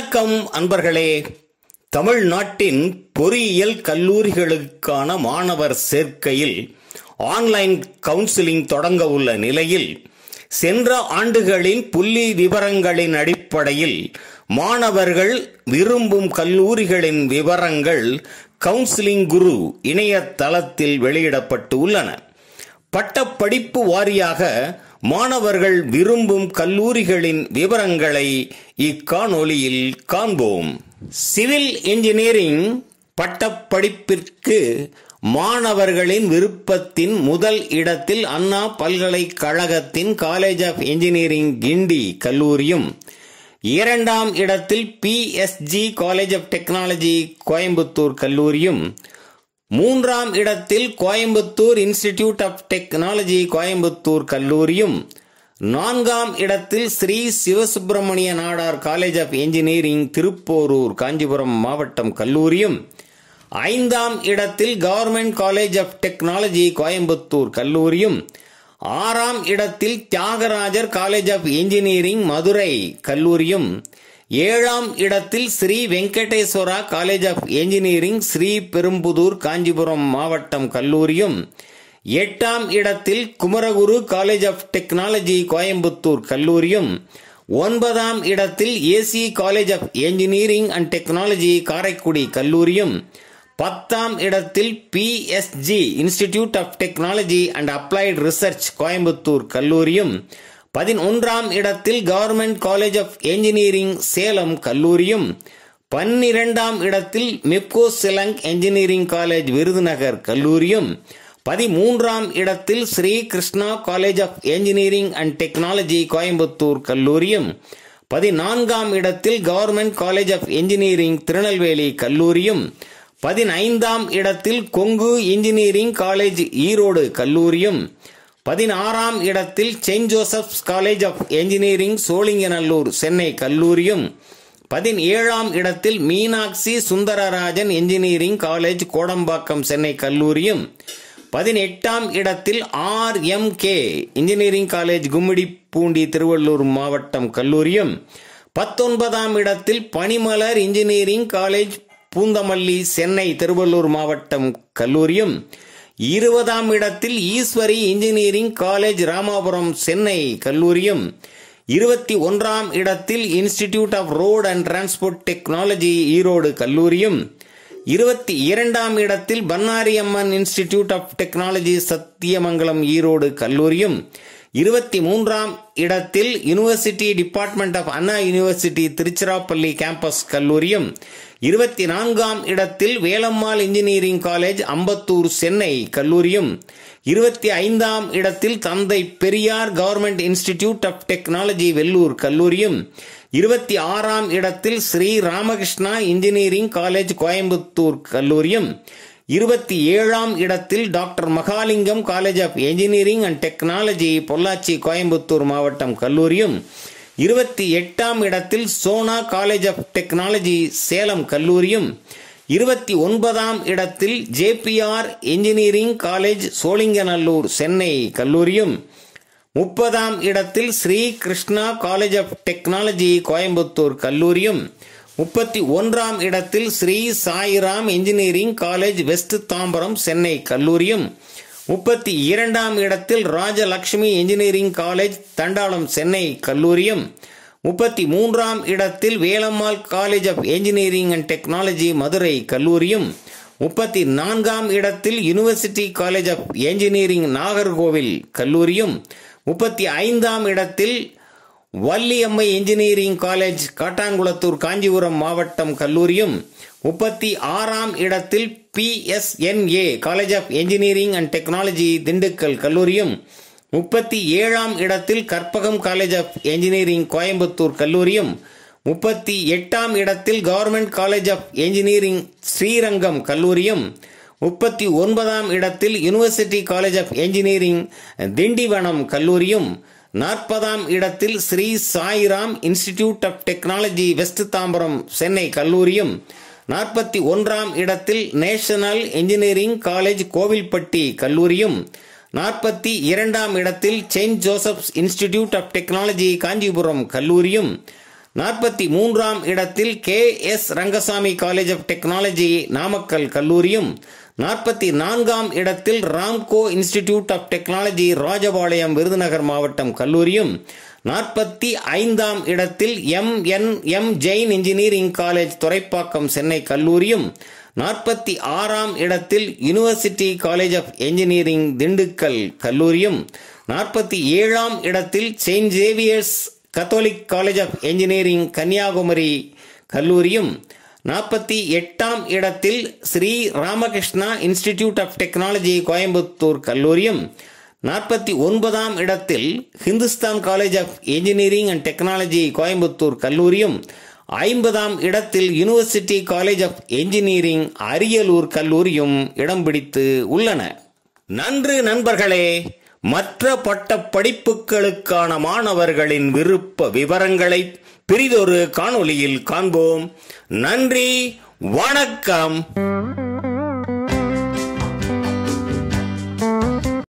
வணக்கம் அன்பர்களே தமிழ்நாட்டின் பொறியியல் கல்லூரிகளுக்கான மாணவர் சேர்க்கையில் ஆன்லைன் கவுன்சிலிங் தொடங்க உள்ள நிலையில் சென்ற ஆண்டுகளின் புள்ளி விவரங்களின் அடிப்படையில் மாணவர்கள் விரும்பும் கல்லூரிகளின் விவரங்கள் கவுன்சிலிங் குரு இணையதளத்தில் வெளியிடப்பட்டு உள்ளன பட்டப்படிப்பு வாரியாக மாணவர்கள் விரும்பும் கல்லூரிகளின் விவரங்களை இக்காணொலியில் காண்போம் சிவில் இன்ஜினியரிங் பட்டப்படிப்பிற்கு மாணவர்களின் விருப்பத்தின் முதல் இடத்தில் அண்ணா பல்கலைக்கழகத்தின் காலேஜ் ஆஃப் இன்ஜினியரிங் கிண்டி கல்லூரியும் இரண்டாம் இடத்தில் PSG college of technology Coimbatore கல்லூரியும் மூன்றாம் இடத்தில் Coimbatore institute of technology Coimbatore கல்லூரியும் நான்காம் இடத்தில் Sri Sivasubramaniya Nadar college of engineering Thiruporur Kanchipuram மாவட்டம் கல்லூரியும் ஐந்தாம் இடத்தில் government college of technology Coimbatore கல்லூரியும் ஆறாம் இடத்தில் Thiagarajar college of engineering Madurai கல்லூரியும் ஏழாம் இடத்தில் Sri Venkateswara college of engineering Sri Perumbudur Kanchipuram மாவட்டம் கல்லூரியும் எட்டாம் இடத்தில் Kumaraguru college of technology Coimbatore கல்லூரியும் ஒன்பதாம் இடத்தில் AC college of engineering and technology Karaikudi கல்லூரியும் பத்தாம் இடத்தில் PSG institute of technology and applied research Coimbatore கல்லூரியும் பதினொன்றாம் இடத்தில் government college of engineering Salem கல்லூரியும் பன்னிரெண்டாம் இடத்தில் மிப்கோ சிலங் என்ஜினியரிங் காலேஜ் விருதுநகர் கல்லூரியும் பதிமூன்றாம் இடத்தில் Sri Krishna college of engineering and technology Coimbatore கல்லூரியும் பதினான்காம் இடத்தில் government college of engineering Tirunelveli கல்லூரியும் பதினைந்தாம் இடத்தில் கொங்கு இன்ஜினியரிங் காலேஜ் ஈரோடு கல்லூரியும் பதினாறாம் இடத்தில் saint Joseph's college of engineering Sholinganallur Chennai கல்லூரியும் பதினேழாம் இடத்தில் மீனாட்சி சுந்தரராஜன் என்ஜினியரிங் காலேஜ் கோடம்பாக்கம் சென்னை கல்லூரியும் பதினெட்டாம் இடத்தில் R M K engineering college Gummidipoondi Tiruvallur மாவட்டம் கல்லூரியும் பத்தொன்பதாம் இடத்தில் பனிமலர் இன்ஜினியரிங் காலேஜ் பூந்தமல்லி சென்னை திருவள்ளூர் மாவட்டம் கல்லூரியும் இருபதாம் இடத்தில் ஈஸ்வரி இன்ஜினியரிங் காலேஜ் ராமாபுரம் சென்னை கல்லூரியும் இருபத்தி ஒன்றாம் இடத்தில் institute of road and transport technology Erode கல்லூரியும் இருபத்தி இரண்டாம் இடத்தில் Bannari Amman institute of technology Sathyamangalam Erode கல்லூரியும் இருபத்தி மூன்றாம் இடத்தில் university department of Anna university Tiruchirappalli campus கல்லூரியும் இருபத்தி நான்காம் இடத்தில் வேலம்மாள் இன்ஜினியரிங் காலேஜ் அம்பத்தூர் சென்னை கல்லூரியும் இருபத்தி ஐந்தாம் இடத்தில் Thanthai Periyar government institute of technology Vellore கல்லூரியும் இருபத்தி ஆறாம் இடத்தில் ஸ்ரீ ராமகிருஷ்ணா இன்ஜினியரிங் காலேஜ் கோயம்புத்தூர் கல்லூரியும் இருபத்தி ஏழாம் இடத்தில் doctor Mahalingam college of engineering and technology Pollachi Coimbatore மாவட்டம் கல்லூரியும் இருபத்தி எட்டாம் இடத்தில் Sona college of technology Salem கல்லூரியும் இருபத்தி ஒன்பதாம் இடத்தில் JPR engineering college Sholinganallur Chennai கல்லூரியும் முப்பதாம் இடத்தில் Sri Krishna college of technology Coimbatore கல்லூரியும் முப்பத்தி ஒன்றாம் இடத்தில் Sri Sairam engineering college west Tambaram Chennai கல்லூரியும் முப்பத்தி இரண்டாம் இடத்தில் ராஜலக்ஷ்மி இன்ஜினியரிங் காலேஜ் தண்டாளம் சென்னை கல்லூரியும் முப்பத்தி மூன்றாம் இடத்தில் Velammal college of engineering and technology Madurai கல்லூரியும் முப்பத்தி நான்காம் இடத்தில் university college of engineering Nagercoil கல்லூரியும் முப்பத்தி ஐந்தாம் இடத்தில் வள்ளியம்மை இன்ஜினியரிங் காலேஜ் காட்டாங்குளத்தூர் காஞ்சிபுரம் மாவட்டம் கல்லூரியும் முப்பத்தி ஆறாம் இடத்தில் PSNA college of engineering and technology Dindigul கல்லூரியும் முப்பத்தி ஏழாம் இடத்தில் Karpagam college of engineering Coimbatore கல்லூரியும் முப்பத்தி எட்டாம் இடத்தில் government college of engineering Srirangam கல்லூரியும் முப்பத்தி ஒன்பதாம் இடத்தில் university college of engineering Tindivanam கல்லூரியும் நாற்பதாம் இடத்தில் Sri Sairam institute of technology west Tambaram Chennai கல்லூரியும் நாற்பத்தி ஒன்றாம் இடத்தில் நேஷனல் இன்ஜினியரிங் காலேஜ் கோவில்பட்டி கல்லூரியும் நாற்பத்தி இரண்டாம் இடத்தில் saint Joseph's institute of technology Kanchipuram கல்லூரியும் நாற்பத்தி மூன்றாம் இடத்தில் K S Rangasamy college of technology Namakkal கல்லூரியும் நாற்பத்தி நான்காம் இடத்தில் Ramco institute of technology Rajapalayam Virudhunagar மாவட்டம் கல்லூரியும் நாற்பத்தி ஐந்தாம் இடத்தில் M N M Jain engineering college Thoraipakkam Chennai கல்லூரியும் நாற்பத்தி ஆறாம் இடத்தில் university college of engineering Dindigul கல்லூரியும் நாற்பத்தி ஏழாம் இடத்தில் saint Xavier's catholic college of engineering Kanyakumari கல்லூரியும் நாற்பத்தி எட்டாம் இடத்தில் Sri Ramakrishna institute of technology Coimbatore கல்லூரியும் நாற்பத்தி ஒன்பதாம் இடத்தில் Hindusthan college of engineering and technology Coimbatore கல்லூரியும் ஐம்பதாம் இடத்தில் university college of engineering Ariyalur கல்லூரியும் இடம் பிடித்து உள்ளன நன்று நண்பர்களே மற்ற பட்ட படிப்புகளுக்கான மாணவர்களின் விருப்ப விவரங்களை பிரிதொரு காணொலியில் காண்போம் நன்றி வணக்கம்